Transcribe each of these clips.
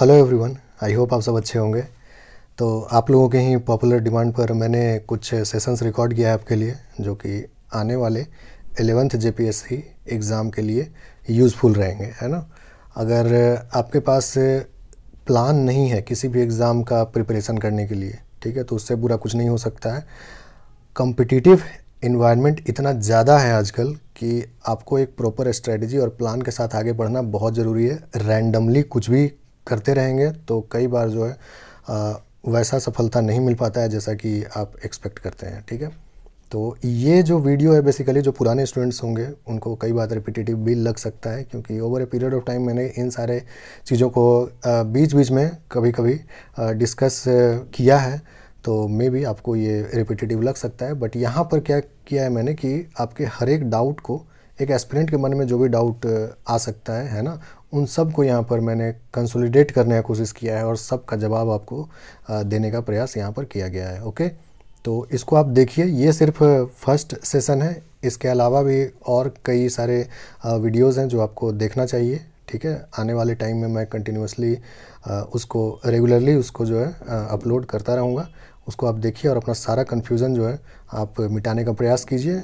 hello everyone I hope आप सब अच्छे होंगे तो आप लोगों के ही पॉपुलर डिमांड पर मैंने कुछ सेशंस रिकॉर्ड किया है आपके लिए जो कि आने वाले एलेवेंथ जे एग्ज़ाम के लिए यूज़फुल रहेंगे है ना अगर आपके पास प्लान नहीं है किसी भी एग्ज़ाम का प्रिपरेशन करने के लिए ठीक है तो उससे बुरा कुछ नहीं हो सकता है कम्पिटिटिव इन्वायरमेंट इतना ज़्यादा है आजकल कि आपको एक प्रॉपर स्ट्रेटजी और प्लान के साथ आगे बढ़ना बहुत ज़रूरी है रैंडमली कुछ भी करते रहेंगे तो कई बार जो है आ, वैसा सफलता नहीं मिल पाता है जैसा कि आप एक्सपेक्ट करते हैं ठीक है तो ये जो वीडियो है बेसिकली जो पुराने स्टूडेंट्स होंगे उनको कई बार रिपीटेटिव भी लग सकता है क्योंकि over a period of time मैंने इन सारे चीज़ों को बीच बीच में कभी कभी डिस्कस किया है तो मे भी आपको ये रिपीटेटिव लग सकता है बट यहाँ पर क्या किया है मैंने कि आपके हर एक डाउट को एक एस्पिरेंट के मन में जो भी डाउट आ सकता है है ना उन सब को यहाँ पर मैंने कंसोलिडेट करने की कोशिश किया है और सब का जवाब आपको देने का प्रयास यहाँ पर किया गया है ओके तो इसको आप देखिए ये सिर्फ फर्स्ट सेशन है इसके अलावा भी और कई सारे वीडियोज़ हैं जो आपको देखना चाहिए ठीक है आने वाले टाइम में मैं कंटिन्यूसली उसको रेगुलरली उसको जो है अपलोड करता रहूँगा उसको आप देखिए और अपना सारा कन्फ्यूज़न जो है आप मिटाने का प्रयास कीजिए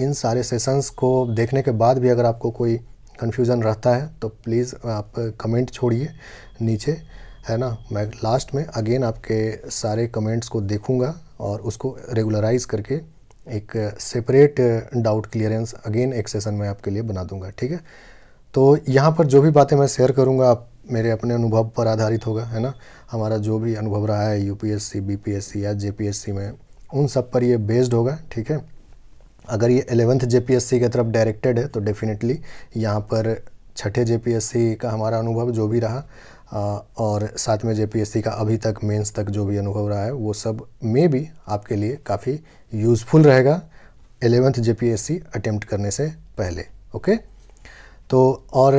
इन सारे सेशंस को देखने के बाद भी अगर आपको कोई कन्फ्यूज़न रहता है तो प्लीज़ आप कमेंट छोड़िए नीचे है ना मैं लास्ट में अगेन आपके सारे कमेंट्स को देखूंगा और उसको रेगुलराइज करके एक सेपरेट डाउट क्लियरेंस अगेन एक सेशन में आपके लिए बना दूंगा ठीक है तो यहाँ पर जो भी बातें मैं शेयर करूँगा आप मेरे अपने अनुभव पर आधारित होगा है ना हमारा जो भी अनुभव रहा है यू पी या जे में उन सब पर ये बेस्ड होगा ठीक है अगर ये एलेवेंथ जे की तरफ डायरेक्टेड है तो डेफिनेटली यहाँ पर छठे जे का हमारा अनुभव जो भी रहा आ, और साथ में जे का अभी तक मेंस तक जो भी अनुभव रहा है वो सब में भी आपके लिए काफ़ी यूज़फुल रहेगा एलेवेंथ जे अटेम्प्ट करने से पहले ओके तो और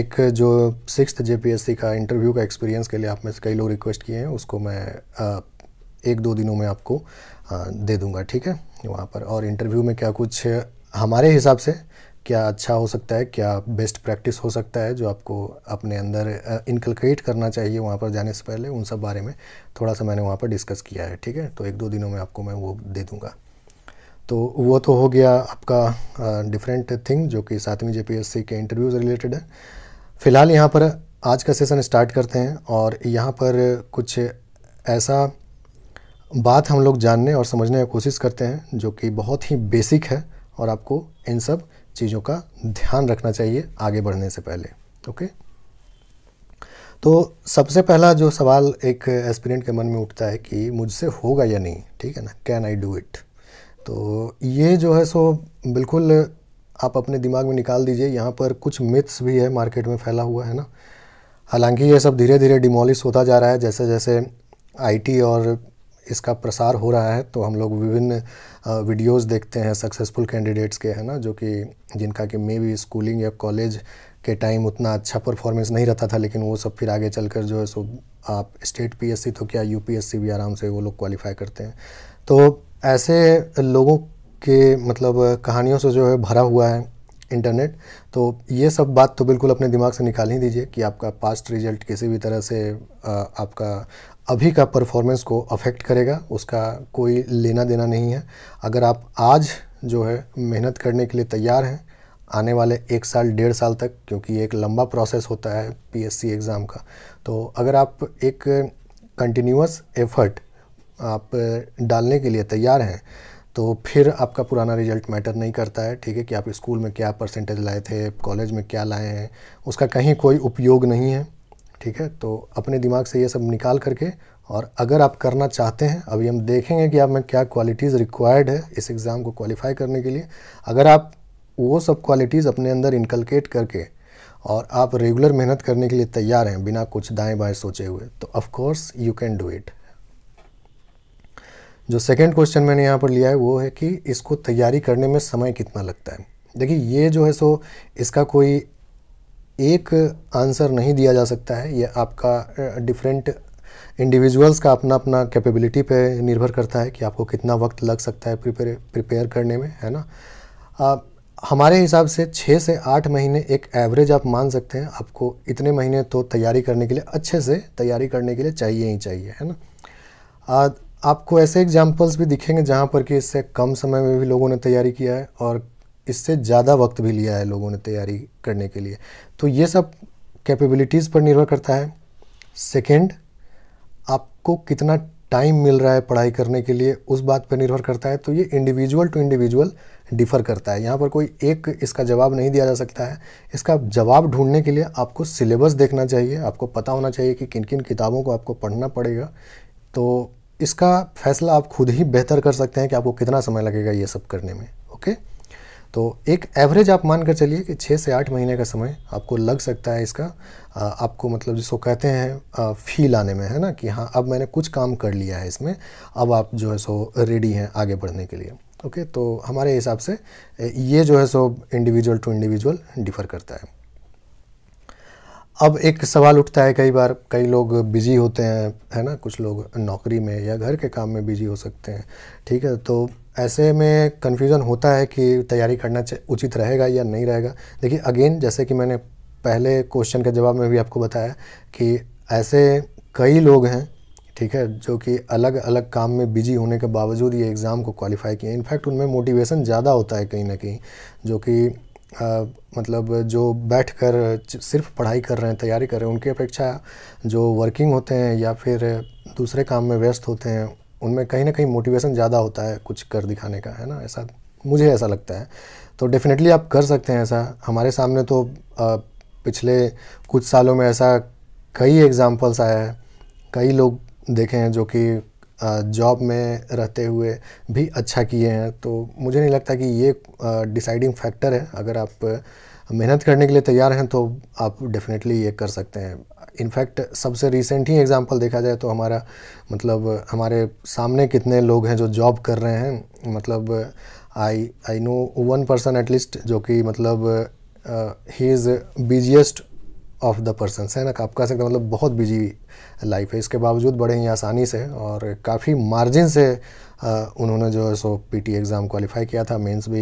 एक जो सिक्स जे का इंटरव्यू का एक्सपीरियंस के लिए आप में से कई लोग रिक्वेस्ट किए हैं उसको मैं आ, एक दो दिनों में आपको आ, दे दूँगा ठीक है वहाँ पर और इंटरव्यू में क्या कुछ हमारे हिसाब से क्या अच्छा हो सकता है क्या बेस्ट प्रैक्टिस हो सकता है जो आपको अपने अंदर इनकलकेट करना चाहिए वहाँ पर जाने से पहले उन सब बारे में थोड़ा सा मैंने वहाँ पर डिस्कस किया है ठीक है तो एक दो दिनों में आपको मैं वो दे दूँगा तो वो तो हो गया आपका डिफरेंट थिंग जो कि सातवीं जे के इंटरव्यूज़ रिलेटेड है फ़िलहाल यहाँ पर आज का सेशन स्टार्ट करते हैं और यहाँ पर कुछ ऐसा बात हम लोग जानने और समझने की कोशिश करते हैं जो कि बहुत ही बेसिक है और आपको इन सब चीज़ों का ध्यान रखना चाहिए आगे बढ़ने से पहले ओके तो सबसे पहला जो सवाल एक एस्पिरेंट के मन में उठता है कि मुझसे होगा या नहीं ठीक है ना कैन आई डू इट तो ये जो है सो बिल्कुल आप अपने दिमाग में निकाल दीजिए यहाँ पर कुछ मिथ्स भी है मार्केट में फैला हुआ है ना हालांकि ये सब धीरे धीरे डिमोलिश होता जा रहा है जैसे जैसे आईटी और इसका प्रसार हो रहा है तो हम लोग विभिन्न वीडियोस देखते हैं सक्सेसफुल कैंडिडेट्स के है ना जो कि जिनका कि मे भी स्कूलिंग या कॉलेज के टाइम उतना अच्छा परफॉर्मेंस नहीं रहता था लेकिन वो सब फिर आगे चलकर जो है सो आप स्टेट पीएससी तो क्या यूपीएससी भी आराम से वो लोग क्वालिफाई करते हैं तो ऐसे लोगों के मतलब कहानियों से जो है भरा हुआ है इंटरनेट तो ये सब बात तो बिल्कुल अपने दिमाग से निकाल ही दीजिए कि आपका पास्ट रिजल्ट किसी भी तरह से आपका अभी का परफॉर्मेंस को अफेक्ट करेगा उसका कोई लेना देना नहीं है अगर आप आज जो है मेहनत करने के लिए तैयार हैं आने वाले एक साल डेढ़ साल तक क्योंकि एक लंबा प्रोसेस होता है पीएससी एग्ज़ाम का तो अगर आप एक कंटिन्यूस एफर्ट आप डालने के लिए तैयार हैं तो फिर आपका पुराना रिजल्ट मैटर नहीं करता है ठीक है कि आप स्कूल में क्या परसेंटेज लाए थे कॉलेज में क्या लाए हैं उसका कहीं कोई उपयोग नहीं है ठीक है तो अपने दिमाग से ये सब निकाल करके और अगर आप करना चाहते हैं अभी हम देखेंगे कि आप में क्या क्वालिटीज़ रिक्वायर्ड है इस एग्ज़ाम को क्वालिफाई करने के लिए अगर आप वो सब क्वालिटीज़ अपने अंदर इनकलकेट करके और आप रेगुलर मेहनत करने के लिए तैयार हैं बिना कुछ दाएं बाएं सोचे हुए तो of course you can do it जो सेकंड क्वेश्चन मैंने यहाँ पर लिया है वो है कि इसको तैयारी करने में समय कितना लगता है देखिए ये जो है सो इसका कोई एक आंसर नहीं दिया जा सकता है ये आपका डिफरेंट इंडिविजुअल्स का अपना अपना कैपेबिलिटी पे निर्भर करता है कि आपको कितना वक्त लग सकता है प्रिपेयर प्रिपेयर करने में है ना आ, हमारे हिसाब से छः से आठ महीने एक एवरेज आप मान सकते हैं आपको इतने महीने तो तैयारी करने के लिए अच्छे से तैयारी करने के लिए चाहिए ही चाहिए है ना आ, आपको ऐसे एग्जाम्पल्स भी दिखेंगे जहाँ पर कि इससे कम समय में भी लोगों ने तैयारी किया है और इससे ज़्यादा वक्त भी लिया है लोगों ने तैयारी करने के लिए तो ये सब कैपेबिलिटीज़ पर निर्भर करता है सेकेंड आपको कितना टाइम मिल रहा है पढ़ाई करने के लिए उस बात पर निर्भर करता है तो ये इंडिविजुअल टू इंडिविजुअल डिफ़र करता है यहाँ पर कोई एक इसका जवाब नहीं दिया जा सकता है इसका जवाब ढूंढने के लिए आपको सिलेबस देखना चाहिए आपको पता होना चाहिए कि किन किन किताबों को आपको पढ़ना पड़ेगा तो इसका फैसला आप खुद ही बेहतर कर सकते हैं कि आपको कितना समय लगेगा ये सब करने में ओके तो एक एवरेज आप मान कर चलिए कि छः से आठ महीने का समय आपको लग सकता है इसका आ, आपको मतलब जिसको कहते हैं फील आने में है ना कि हाँ अब मैंने कुछ काम कर लिया है इसमें अब आप जो है सो रेडी हैं आगे बढ़ने के लिए ओके तो हमारे हिसाब से ये जो है so individual to individual differ करता है अब एक सवाल उठता है कई बार कई लोग बिज़ी होते हैं है ना कुछ लोग नौकरी में या घर के काम में बिज़ी हो सकते हैं ठीक है तो ऐसे में कन्फ्यूज़न होता है कि तैयारी करना उचित रहेगा या नहीं रहेगा देखिए अगेन जैसे कि मैंने पहले क्वेश्चन के जवाब में भी आपको बताया कि ऐसे कई लोग हैं ठीक है जो कि अलग अलग काम में बिजी होने के बावजूद ये एग्ज़ाम को क्वालिफाई किए इनफैक्ट उनमें मोटिवेशन ज़्यादा होता है कहीं ना कहीं जो कि आ, मतलब जो बैठ कर सिर्फ पढ़ाई कर रहे हैं तैयारी कर रहे हैं उनकी अपेक्षा जो वर्किंग होते हैं या फिर दूसरे काम में व्यस्त होते हैं उनमें कहीं ना कहीं मोटिवेशन ज़्यादा होता है कुछ कर दिखाने का है ना ऐसा मुझे ऐसा लगता है तो डेफिनेटली आप कर सकते हैं ऐसा हमारे सामने तो आ, पिछले कुछ सालों में ऐसा कई एग्ज़ाम्पल्स आया है कई लोग देखे हैं जो कि जॉब में रहते हुए भी अच्छा किए हैं तो मुझे नहीं लगता कि ये डिसाइडिंग फैक्टर है अगर आप मेहनत करने के लिए तैयार हैं तो आप डेफिनेटली ये कर सकते हैं इनफैक्ट सबसे रिसेंट ही एग्ज़ाम्पल देखा जाए तो हमारा मतलब हमारे सामने कितने लोग हैं जो जॉब कर रहे हैं मतलब I I know one person at least जो कि मतलब he is busiest of the persons है ना आप कह सकते हैं मतलब बहुत बिजी लाइफ है इसके बावजूद बड़े ही आसानी से और काफ़ी मार्जिन से उन्होंने जो है सो टी एग्ज़ाम क्वालिफाई किया था मेंस भी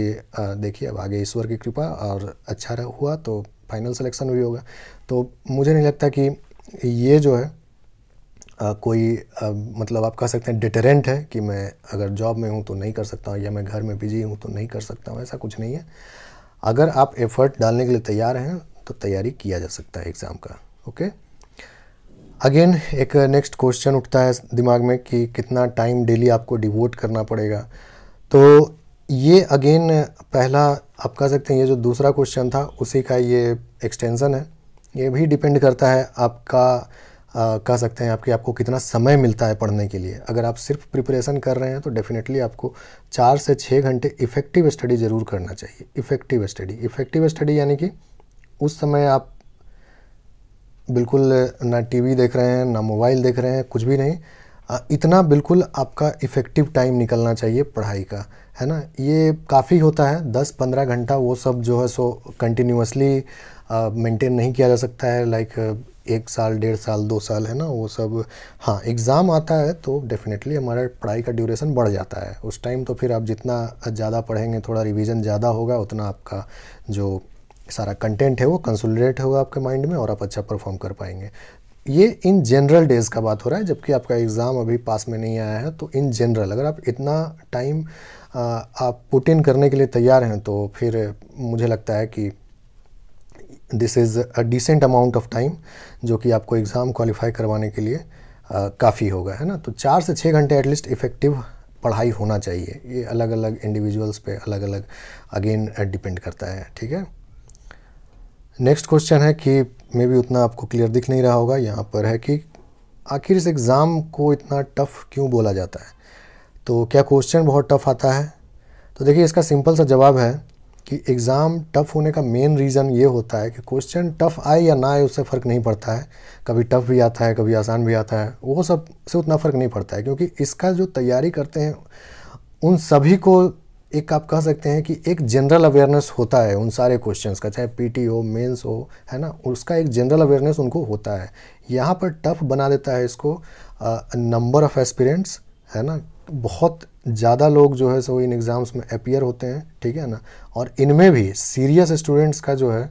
देखिए अब आगे ईश्वर की कृपा और अच्छा हुआ तो फाइनल सिलेक्शन भी होगा तो मुझे नहीं लगता कि ये जो है आ, कोई आ, मतलब आप कह सकते हैं डिटरेंट है कि मैं अगर जॉब में हूँ तो नहीं कर सकता हूँ या मैं घर में बिजी हूँ तो नहीं कर सकता हूँ ऐसा कुछ नहीं है अगर आप एफर्ट डालने के लिए तैयार हैं तो तैयारी किया जा सकता है एग्ज़ाम का ओके अगेन एक नेक्स्ट क्वेश्चन उठता है दिमाग में कि कितना टाइम डेली आपको डिवोट करना पड़ेगा तो ये अगेन पहला आप कह सकते हैं ये जो दूसरा क्वेश्चन था उसी का ये एक्सटेंसन है ये भी डिपेंड करता है आपका आ, कह सकते हैं आपके आपको कितना समय मिलता है पढ़ने के लिए अगर आप सिर्फ प्रिपरेशन कर रहे हैं तो डेफिनेटली आपको चार से छः घंटे इफ़ेक्टिव स्टडी ज़रूर करना चाहिए इफ़ेक्टिव स्टडी इफ़ेक्टिव स्टडी यानी कि उस समय आप बिल्कुल ना टीवी देख रहे हैं ना मोबाइल देख रहे हैं कुछ भी नहीं इतना बिल्कुल आपका इफ़ेक्टिव टाइम निकलना चाहिए पढ़ाई का है ना ये काफ़ी होता है दस पंद्रह घंटा वो सब जो है सो कंटिन्यूसली मेंटेन नहीं किया जा सकता है लाइक एक साल डेढ़ साल दो साल है ना वो सब हाँ एग्ज़ाम आता है तो डेफिनेटली हमारा पढ़ाई का ड्यूरेशन बढ़ जाता है उस टाइम तो फिर आप जितना ज़्यादा पढ़ेंगे थोड़ा रिवीजन ज़्यादा होगा उतना आपका जो सारा कंटेंट है वो कंसोलिडेट होगा आपके माइंड में और आप अच्छा परफॉर्म कर पाएंगे ये इन जनरल डेज़ का बात हो रहा है जबकि आपका एग्ज़ाम अभी पास में नहीं आया है तो इन जनरल अगर आप इतना टाइम आप पुट इन करने के लिए तैयार हैं तो फिर मुझे लगता है कि this is a decent amount of time जो कि आपको एग्ज़ाम क्वालिफाई करवाने के लिए काफ़ी होगा है ना तो चार से छः घंटे एटलीस्ट इफ़ेक्टिव पढ़ाई होना चाहिए ये अलग अलग इंडिविजुअल्स पे अलग अलग अगेन डिपेंड करता है ठीक है नेक्स्ट क्वेश्चन है कि मे भी उतना आपको क्लियर दिख नहीं रहा होगा यहाँ पर है कि आखिर इस एग्ज़ाम को इतना टफ़ क्यों बोला जाता है तो क्या क्वेश्चन बहुत टफ़ आता है तो देखिए इसका सिंपल सा जवाब है कि एग्ज़ाम टफ़ होने का मेन रीज़न ये होता है कि क्वेश्चन टफ़ आए या ना आए उससे फ़र्क नहीं पड़ता है कभी टफ़ भी आता है कभी आसान भी आता है वो सब से उतना फ़र्क नहीं पड़ता है क्योंकि इसका जो तैयारी करते हैं उन सभी को एक आप कह सकते हैं कि एक जनरल अवेयरनेस होता है उन सारे क्वेश्चंस का चाहे टी हो मेन्स हो है ना उसका एक जनरल अवेयरनेस उनको होता है यहाँ पर टफ बना देता है इसको नंबर ऑफ़ एस्पिरेंट्स है ना बहुत ज़्यादा लोग जो है सो इन एग्ज़ाम्स में अपियर होते हैं ठीक है ना और इनमें भी सीरियस स्टूडेंट्स का जो है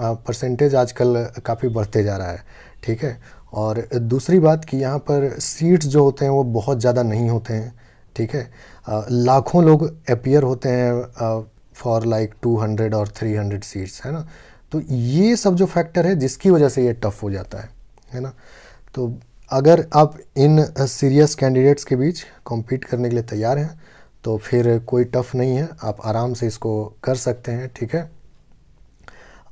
परसेंटेज आजकल काफ़ी बढ़ते जा रहा है ठीक है और दूसरी बात कि यहाँ पर सीट्स जो होते हैं वो बहुत ज़्यादा नहीं होते हैं ठीक है लाखों लोग अपियर होते हैं फॉर लाइक टू और थ्री सीट्स है ना तो ये सब जो फैक्टर है जिसकी वजह से ये टफ़ हो जाता है है ना तो अगर आप इन सीरियस कैंडिडेट्स के बीच कॉम्पीट करने के लिए तैयार हैं तो फिर कोई टफ नहीं है आप आराम से इसको कर सकते हैं ठीक है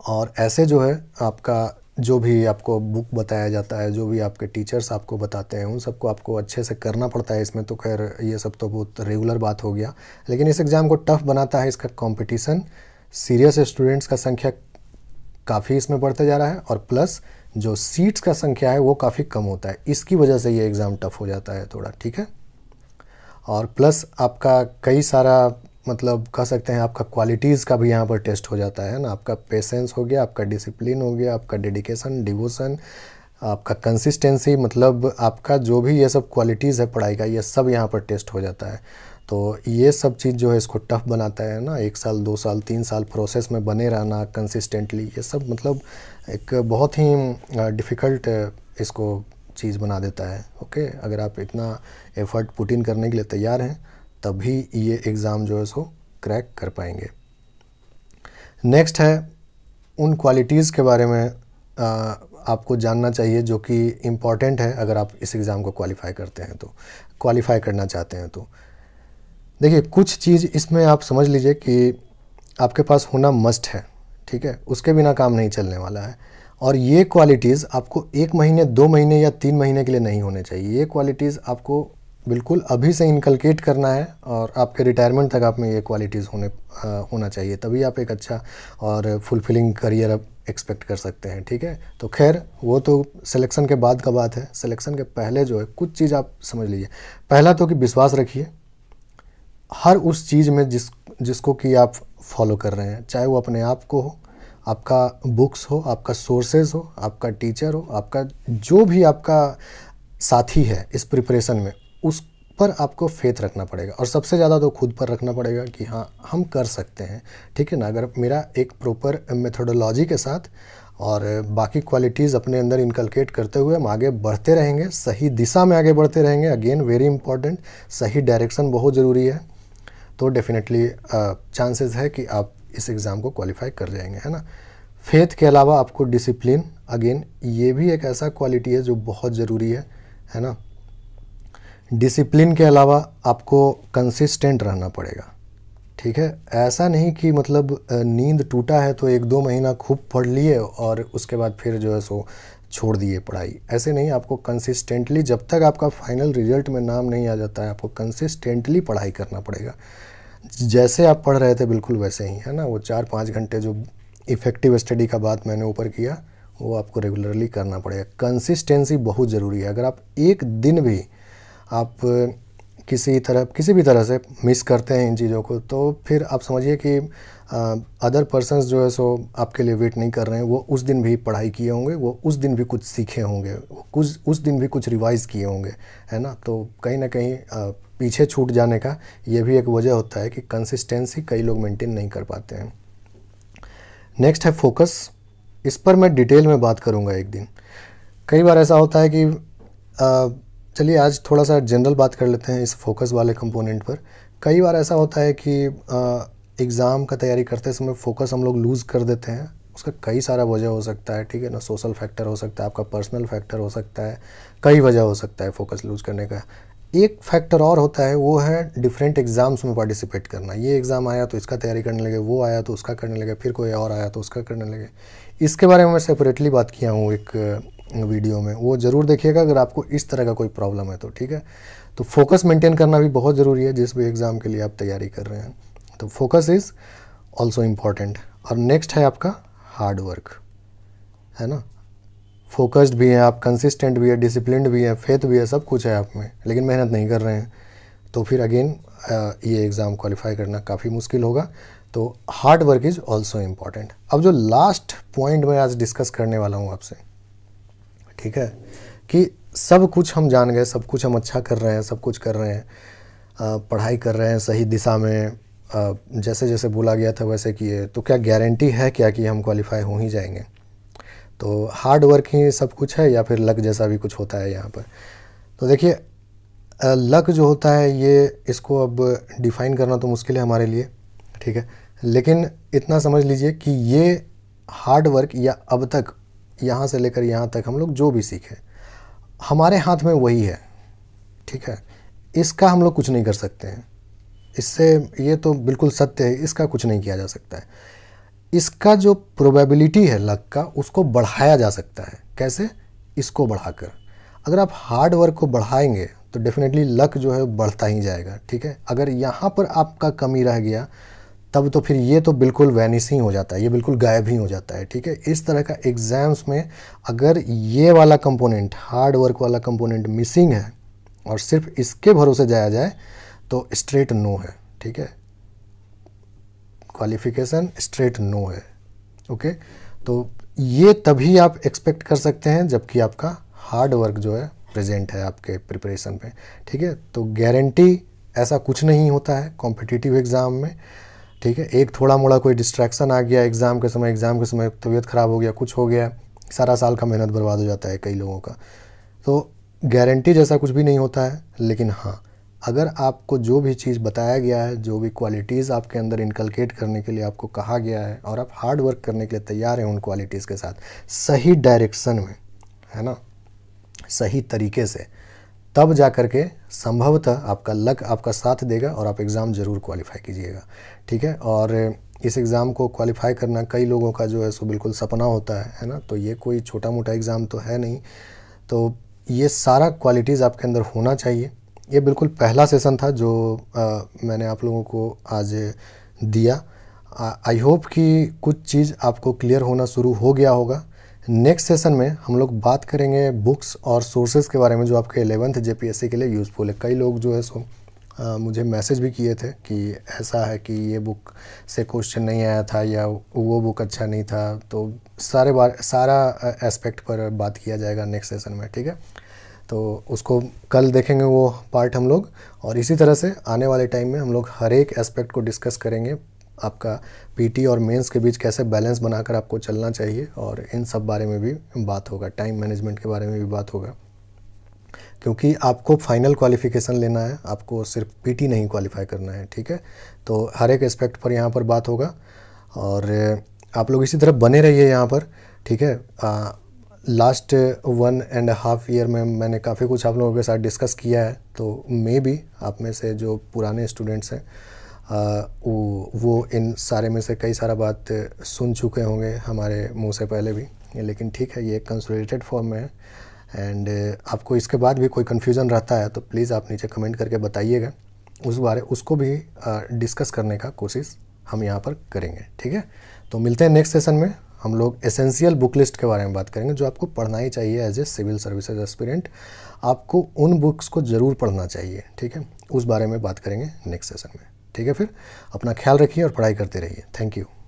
और ऐसे जो है आपका जो भी आपको बुक बताया जाता है जो भी आपके टीचर्स आपको बताते हैं उन सबको आपको अच्छे से करना पड़ता है इसमें तो खैर ये सब तो बहुत रेगुलर बात हो गया लेकिन इस एग्ज़ाम को टफ बनाता है इसका कंपटीशन सीरियस स्टूडेंट्स का संख्या काफ़ी इसमें बढ़ता जा रहा है और प्लस जो सीट्स का संख्या है वो काफ़ी कम होता है इसकी वजह से ये एग्ज़ाम टफ हो जाता है थोड़ा ठीक है और प्लस आपका कई सारा मतलब कह सकते हैं आपका क्वालिटीज़ का भी यहाँ पर टेस्ट हो जाता है ना आपका पेशेंस हो गया आपका डिसिप्लिन हो गया आपका डेडिकेशन डिवोशन आपका कंसिस्टेंसी मतलब आपका जो भी ये सब क्वालिटीज़ है पढ़ाई का ये सब यहाँ पर टेस्ट हो जाता है तो ये सब चीज़ जो है इसको टफ बनाता है ना एक साल दो साल तीन साल प्रोसेस में बने रहना कंसिस्टेंटली ये सब मतलब एक बहुत ही डिफ़िकल्ट इसको चीज़ बना देता है ओके अगर आप इतना एफर्ट पुट इन करने के लिए तैयार हैं तभी ये एग्ज़ाम जो है इसको क्रैक कर पाएंगे नेक्स्ट है उन क्वालिटीज़ के बारे में आ, आपको जानना चाहिए जो कि इम्पॉर्टेंट है अगर आप इस एग्ज़ाम को क्वालिफ़ाई करते हैं तो क्वालिफ़ाई करना चाहते हैं तो देखिए कुछ चीज़ इसमें आप समझ लीजिए कि आपके पास होना मस्ट है ठीक है उसके बिना काम नहीं चलने वाला है और ये क्वालिटीज़ आपको एक महीने दो महीने या तीन महीने के लिए नहीं होने चाहिए ये क्वालिटीज़ आपको बिल्कुल अभी से इनकलकेट करना है और आपके रिटायरमेंट तक आप में ये क्वालिटीज़ होने आ, होना चाहिए तभी आप एक अच्छा और फुलफिलिंग करियर आप एक्सपेक्ट कर सकते हैं ठीक है तो खैर वो तो सिलेक्शन के बाद का बात है सिलेक्शन के पहले जो है कुछ चीज़ आप समझ लीजिए पहला तो कि विश्वास रखिए हर उस चीज़ में जिस जिसको कि आप फॉलो कर रहे हैं चाहे वो अपने आप को हो आपका बुक्स हो आपका सोर्सेज हो आपका टीचर हो आपका जो भी आपका साथी है इस प्रिपरेशन में उस पर आपको फेथ रखना पड़ेगा और सबसे ज़्यादा तो खुद पर रखना पड़ेगा कि हाँ हम कर सकते हैं ठीक है ना अगर मेरा एक प्रॉपर मेथोडोलॉजी के साथ और बाकी क्वालिटीज़ अपने अंदर इनकलकेट करते हुए हम आगे बढ़ते रहेंगे सही दिशा में आगे बढ़ते रहेंगे अगेन वेरी इंपॉर्टेंट सही डायरेक्शन बहुत ज़रूरी है तो डेफिनेटली चांसेस uh, है कि आप इस एग्ज़ाम को क्वालिफाई कर जाएंगे है ना फेथ के अलावा आपको डिसिप्लिन अगेन ये भी एक ऐसा क्वालिटी है जो बहुत ज़रूरी है है ना डिसिप्लिन के अलावा आपको कंसिस्टेंट रहना पड़ेगा ठीक है ऐसा नहीं कि मतलब uh, नींद टूटा है तो एक दो महीना खूब पढ़ लिए और उसके बाद फिर जो है सो छोड़ दिए पढ़ाई ऐसे नहीं आपको कंसिस्टेंटली जब तक आपका फाइनल रिजल्ट में नाम नहीं आ जाता है आपको कंसिस्टेंटली पढ़ाई करना पड़ेगा जैसे आप पढ़ रहे थे बिल्कुल वैसे ही है ना वो चार पाँच घंटे जो इफ़ेक्टिव स्टडी का बात मैंने ऊपर किया वो आपको रेगुलरली करना पड़ेगा कंसिस्टेंसी बहुत ज़रूरी है अगर आप एक दिन भी आप किसी तरह किसी भी तरह से मिस करते हैं इन चीज़ों को तो फिर आप समझिए कि अदर पर्सनस जो है सो आपके लिए वेट नहीं कर रहे हैं वो उस दिन भी पढ़ाई किए होंगे वो उस दिन भी कुछ सीखे होंगे कुछ उस दिन भी कुछ रिवाइज़ किए होंगे है ना तो कहीं ना कहीं पीछे छूट जाने का ये भी एक वजह होता है कि कंसिस्टेंसी कई लोग मेंटेन नहीं कर पाते हैं नेक्स्ट है फोकस इस पर मैं डिटेल में बात करूँगा एक दिन कई बार ऐसा होता है कि चलिए आज थोड़ा सा जनरल बात कर लेते हैं इस फोकस वाले कंपोनेंट पर कई बार ऐसा होता है कि आ, एग्ज़ाम का तैयारी करते समय फोकस हम लोग लूज़ कर देते हैं उसका कई सारा वजह हो सकता है ठीक है ना सोशल फैक्टर हो सकता है आपका पर्सनल फैक्टर हो सकता है कई वजह हो सकता है फोकस लूज़ करने का एक फैक्टर और होता है वो है डिफरेंट एग्ज़ाम्स में पार्टिसिपेट करना ये एग्ज़ाम आया तो इसका तैयारी करने लगे वो आया तो उसका करने लगे फिर कोई और आया तो उसका करने लगे इसके बारे में मैं सेपरेटली बात किया हूँ एक वीडियो में वो ज़रूर देखिएगा अगर आपको इस तरह का कोई प्रॉब्लम है तो ठीक है तो फोकस मेंटेन करना भी बहुत ज़रूरी है जिस भी एग्ज़ाम के लिए आप तैयारी कर रहे हैं तो फोकस इज ऑल्सो इम्पॉर्टेंट और नेक्स्ट है आपका हार्ड वर्क है ना फोकस्ड भी हैं आप कंसिस्टेंट भी है डिसिप्लिन भी है फेथ भी है सब कुछ है आप में लेकिन मेहनत नहीं कर रहे हैं तो फिर अगेन ये एग्ज़ाम क्वालिफाई करना काफ़ी मुश्किल होगा तो hard work is also important अब जो लास्ट पॉइंट मैं आज डिस्कस करने वाला हूँ आपसे ठीक है कि सब कुछ हम जान गए सब कुछ हम अच्छा कर रहे हैं सब कुछ कर रहे हैं पढ़ाई कर रहे हैं सही दिशा में जैसे जैसे बोला गया था वैसे किए तो क्या गारंटी है क्या कि हम क्वालिफाई हो ही जाएंगे तो हार्ड वर्क ही सब कुछ है या फिर लक जैसा भी कुछ होता है यहाँ पर तो देखिए लक जो होता है ये इसको अब डिफ़ाइन करना तो मुश्किल है हमारे लिए ठीक है लेकिन इतना समझ लीजिए कि ये हार्ड वर्क या अब तक यहाँ से लेकर यहाँ तक हम लोग जो भी सीखे हमारे हाथ में वही है ठीक है इसका हम लोग कुछ नहीं कर सकते हैं इससे ये तो बिल्कुल सत्य है इसका कुछ नहीं किया जा सकता है इसका जो प्रोबेबिलिटी है लक का उसको बढ़ाया जा सकता है कैसे इसको बढ़ाकर अगर आप हार्ड वर्क को बढ़ाएंगे तो डेफिनेटली लक जो है बढ़ता ही जाएगा ठीक है अगर यहाँ पर आपका कमी रह गया तब तो फिर ये तो बिल्कुल ही हो जाता है ये बिल्कुल गायब ही हो जाता है ठीक है इस तरह का एग्ज़ाम्स में अगर ये वाला कंपोनेंट हार्ड वर्क वाला कंपोनेंट मिसिंग है और सिर्फ इसके भरोसे जाया जाए तो स्ट्रेट नो है ठीक है क्वालिफिकेशन स्ट्रेट नो है ओके तो ये तभी आप एक्सपेक्ट कर सकते हैं जबकि आपका हार्ड वर्क जो है प्रेजेंट है आपके प्रिपरेशन पे ठीक है तो गारंटी ऐसा कुछ नहीं होता है कॉम्पिटिटिव एग्ज़ाम में ठीक है एक थोड़ा मोड़ा कोई डिस्ट्रैक्शन आ गया एग्ज़ाम के समय एग्ज़ाम के समय तबीयत ख़राब हो गया कुछ हो गया सारा साल का मेहनत बर्बाद हो जाता है कई लोगों का तो गारंटी जैसा कुछ भी नहीं होता है लेकिन हाँ अगर आपको जो भी चीज़ बताया गया है जो भी क्वालिटीज़ आपके अंदर इनकलकेट करने के लिए आपको कहा गया है और आप हार्ड वर्क करने के लिए तैयार हैं उन क्वालिटीज़ के साथ सही डायरेक्शन में है ना सही तरीके से तब जा कर के संभवतः आपका लक आपका साथ देगा और आप एग्ज़ाम ज़रूर क्वालिफाई कीजिएगा ठीक है और इस एग्ज़ाम को क्वालिफाई करना कई लोगों का जो है सो बिल्कुल सपना होता है है ना तो ये कोई छोटा मोटा एग्ज़ाम तो है नहीं तो ये सारा क्वालिटीज़ आपके अंदर होना चाहिए ये बिल्कुल पहला सेशन था जो आ, मैंने आप लोगों को आज दिया आई होप कि कुछ चीज़ आपको क्लियर होना शुरू हो गया होगा नेक्स्ट सेशन में हम लोग बात करेंगे बुक्स और सोर्सेज के बारे में जो आपके एलेवंथ जे के लिए यूज़फुल है कई लोग जो है सो आ, मुझे मैसेज भी किए थे कि ऐसा है कि ये बुक से क्वेश्चन नहीं आया था या वो बुक अच्छा नहीं था तो सारे बार सारा एस्पेक्ट पर बात किया जाएगा नेक्स्ट सेशन में ठीक है तो उसको कल देखेंगे वो पार्ट हम लोग और इसी तरह से आने वाले टाइम में हम लोग हर एक एस्पेक्ट को डिस्कस करेंगे आपका पीटी और मेंस के बीच कैसे बैलेंस बनाकर आपको चलना चाहिए और इन सब बारे में भी बात होगा टाइम मैनेजमेंट के बारे में भी बात होगा क्योंकि आपको फाइनल क्वालिफिकेशन लेना है आपको सिर्फ पीटी नहीं क्वालिफाई करना है ठीक है तो हर एक एस्पेक्ट पर यहाँ पर बात होगा और आप लोग इसी तरह बने रहिए यहाँ पर ठीक है last one and half year में मैंने काफ़ी कुछ आप लोगों के साथ डिस्कस किया है तो मे भी आप में से जो पुराने स्टूडेंट्स हैं वो वो इन सारे में से कई सारा बात सुन चुके होंगे हमारे मुंह से पहले भी लेकिन ठीक है ये एक कंसोलिडेटेड फॉर्म में है एंड आपको इसके बाद भी कोई कन्फ्यूज़न रहता है तो प्लीज़ आप नीचे कमेंट करके बताइएगा उस बारे उसको भी डिस्कस करने का कोशिश हम यहाँ पर करेंगे ठीक है तो मिलते हैं नेक्स्ट सेशन में हम लोग एसेंशियल बुक लिस्ट के बारे में बात करेंगे जो आपको पढ़ना ही चाहिए as a civil services aspirant आपको उन बुक्स को ज़रूर पढ़ना चाहिए ठीक है उस बारे में बात करेंगे नेक्स्ट सेशन में ठीक है फिर अपना ख्याल रखिए और पढ़ाई करते रहिए थैंक यू